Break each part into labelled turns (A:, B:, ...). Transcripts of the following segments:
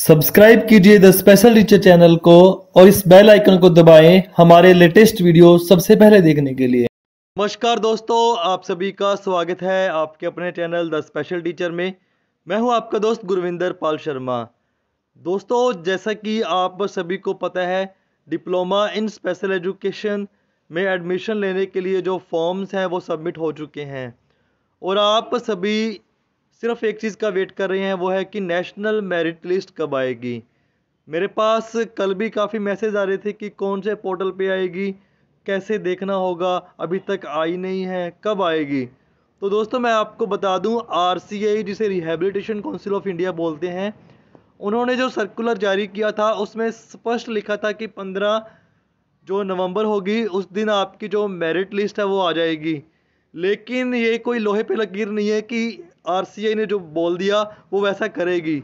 A: subscribe कीजिए the special teacher channel को और इस बेल आइकन को दबाएं हमारे लेटेस्ट वीडियो सबसे पहले देखने के लिए नमस्कार दोस्तों आप सभी का स्वागत है आपके अपने चैनल द स्पेशल टीचर में मैं हूं आपका दोस्त गुरविंदर पाल शर्मा दोस्तों जैसा कि आप सभी को पता है डिप्लोमा इन स्पेशल एजुकेशन में एडमिशन लेने के लिए जो फॉर्म्स हैं वो सबमिट हो चुके हैं और आप सभी सिर्फ एक चीज़ का वेट कर रहे हैं वो है कि नेशनल मेरिट लिस्ट कब आएगी मेरे पास कल भी काफ़ी मैसेज आ रहे थे कि कौन से पोर्टल पे आएगी कैसे देखना होगा अभी तक आई नहीं है कब आएगी तो दोस्तों मैं आपको बता दूं आरसीआई जिसे रिहेबिलिटेशन काउंसिल ऑफ इंडिया बोलते हैं उन्होंने जो सर्कुलर जारी किया था उसमें स्पष्ट लिखा था कि पंद्रह जो नवंबर होगी उस दिन आपकी जो मेरिट लिस्ट है वो आ जाएगी लेकिन ये कोई लोहे पे लकीर नहीं है कि आरसीआई ने जो बोल दिया वो वैसा करेगी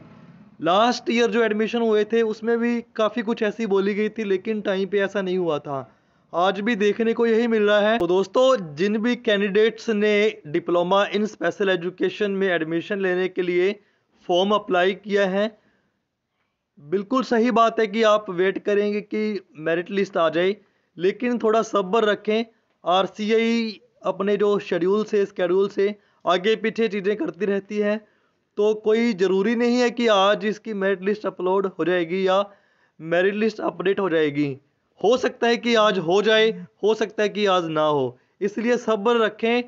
A: लास्ट ईयर जो एडमिशन हुए थे उसमें भी काफ़ी कुछ ऐसी बोली गई थी लेकिन टाइम पे ऐसा नहीं हुआ था आज भी देखने को यही मिल रहा है तो दोस्तों जिन भी कैंडिडेट्स ने डिप्लोमा इन स्पेशल एजुकेशन में एडमिशन लेने के लिए फॉर्म अप्लाई किया है बिल्कुल सही बात है कि आप वेट करेंगे कि मेरिट लिस्ट आ जाए लेकिन थोड़ा सब्र रखें आर अपने जो शेड्यूल से स्केड्यूल से आगे पीछे चीज़ें करती रहती है तो कोई ज़रूरी नहीं है कि आज इसकी मेरिट लिस्ट अपलोड हो जाएगी या मेरिट लिस्ट अपडेट हो जाएगी हो सकता है कि आज हो जाए हो सकता है कि आज ना हो इसलिए सब्र रखें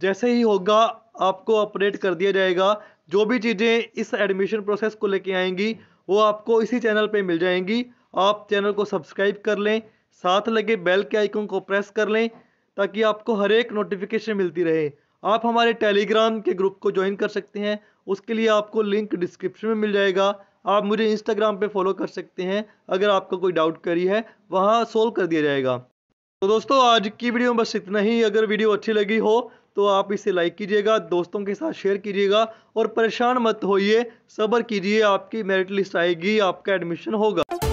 A: जैसे ही होगा आपको अपडेट कर दिया जाएगा जो भी चीज़ें इस एडमिशन प्रोसेस को लेके आएंगी वो आपको इसी चैनल पे मिल जाएंगी आप चैनल को सब्सक्राइब कर लें साथ लगे बेल के आइकन को प्रेस कर लें ताकि आपको हर एक नोटिफिकेशन मिलती रहे आप हमारे टेलीग्राम के ग्रुप को ज्वाइन कर सकते हैं उसके लिए आपको लिंक डिस्क्रिप्शन में मिल जाएगा आप मुझे इंस्टाग्राम पे फॉलो कर सकते हैं अगर आपका कोई डाउट करी है वहाँ सोल्व कर दिया जाएगा तो दोस्तों आज की वीडियो में बस इतना ही अगर वीडियो अच्छी लगी हो तो आप इसे लाइक कीजिएगा दोस्तों के साथ शेयर कीजिएगा और परेशान मत होइए सब्र कीजिए आपकी मेरिट लिस्ट आएगी आपका एडमिशन होगा